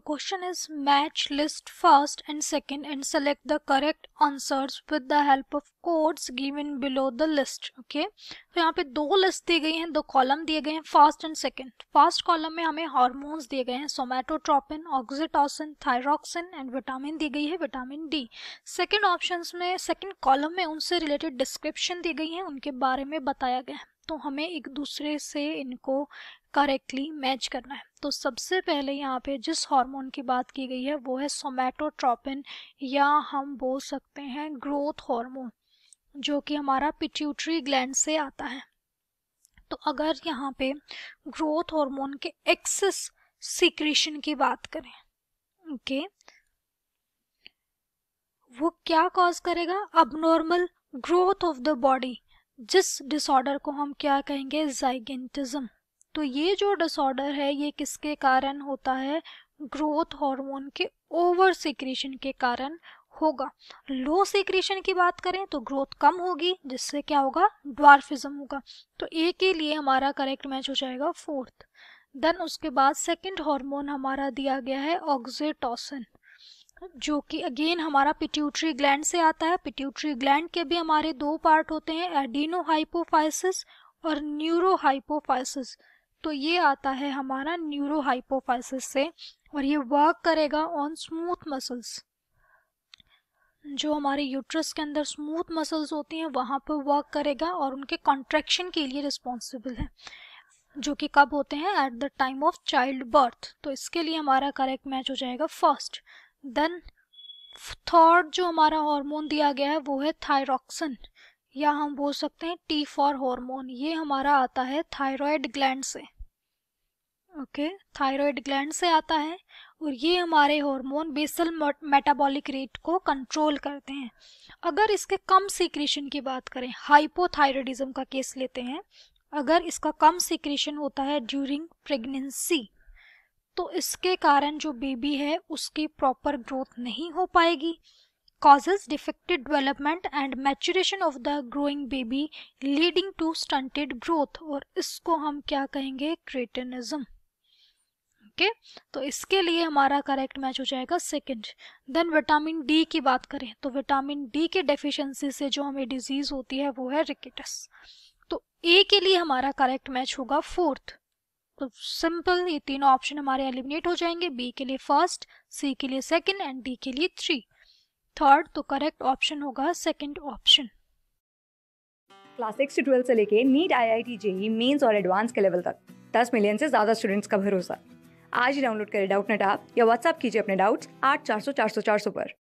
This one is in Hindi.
The question is match list first and second and select the correct answers with the help of codes given below the list. Okay. तो यहाँ पे दो लिस्ट दी गई हैं दो कॉलम दिए गए हैं first and second first column में हमें हार्मोन्स दिए गए हैं somatotropin oxytocin thyroxine and vitamin दी गई है विटामिन डी सेकंड ऑप्शंस में सेकंड कॉलम में उनसे रिलेटेड डिस्क्रिप्शन दी गई हैं उनके बारे में बताया गया है तो हमें एक दूसरे से इनको करेक्टली मैच करना है तो सबसे पहले यहाँ पे जिस हार्मोन की बात की गई है वो है सोमेटोट्रोपिन या हम बोल सकते हैं ग्रोथ हार्मोन जो कि हमारा पिट्यूटरी ग्लैंड से आता है तो अगर यहाँ पे ग्रोथ हार्मोन के एक्सेस सिक्रीशन की बात करें ओके वो क्या कॉज करेगा abnormal growth of the body जिस डिसऑर्डर को हम क्या कहेंगे जाइगेंटिज्म तो ये जो डिसऑर्डर है ये किसके कारण होता है ग्रोथ हार्मोन के ओवर सिक्रीशन के कारण होगा लो सिक्रीशन की बात करें तो ग्रोथ कम होगी जिससे क्या होगा ड्वार्फिज्म होगा तो ए के लिए हमारा करेक्ट मैच हो जाएगा फोर्थ देन उसके बाद सेकंड हार्मोन हमारा दिया गया है ऑक्सीटोसिन जो कि अगेन हमारा पिट्यूटरी ग्लैंड से आता है पिट्यूटरी ग्लैंड के भी हमारे दो पार्ट होते हैं एडिनो हाइपोफाइसिस और न्यूरो हाइपोफाइसिस तो ये आता है हमारा न्यूरो हाइपोफाइसिस से और ये वर्क करेगा ऑन स्मूथ मसल्स जो हमारे यूट्रस के अंदर स्मूथ मसल्स होती हैं वहाँ पर वर्क करेगा और उनके कॉन्ट्रेक्शन के लिए रिस्पॉन्सिबल है जो कि कब होते हैं at the time of childbirth तो इसके लिए हमारा करेक्ट मैच हो जाएगा फर्स्ट देन थर्ड जो हमारा हार्मोन दिया गया है वो है थायरॉक्सन या हम बोल सकते हैं टी फॉर हॉर्मोन ये हमारा आता है थायराइड ग्लैंड से ओके थायराइड ग्लैंड से आता है और ये हमारे हार्मोन बेसल मेटाबॉलिक रेट को कंट्रोल करते हैं अगर इसके कम सीक्रेशन की बात करें हाइपोथायरॉयडिज्म का केस लेते हैं अगर इसका कम सीक्रेशन होता है ड्यूरिंग प्रेगनेंसी तो इसके कारण जो बेबी है उसकी प्रॉपर ग्रोथ नहीं हो पाएगी causes defective development and maturation of the growing baby leading to stunted growth और इसको हम क्या कहेंगे क्रेटनिज्म ओके okay? तो इसके लिए हमारा करेक्ट मैच हो जाएगा सेकंड देन विटामिन डी की बात करें तो विटामिन डी के डेफिशिएंसी से जो हमें डिजीज होती है वो है रिकेटस तो ए के लिए हमारा करेक्ट मैच होगा फोर्थ तो सिंपल ये तीनों ऑप्शन हमारे एलिमिनेट हो जाएंगे बी के लिए फर्स्ट सी के लिए सेकंड एंड डी के लिए थ्री थर्ड तो करेक्ट ऑप्शन होगा सेकंड ऑप्शन क्लास सिक्स से ट्वेल्थ से लेके NEET I I T JEE mains और एडवांस के लेवल तक दस मिलियन से ज्यादा स्टूडेंट्स का भरोसा आज ही डाउनलोड करें डाउट नेट आप या व्हाट्सअप कीजिए अपने डाउट्स आठ चार सौ चार सौ चार सौ पर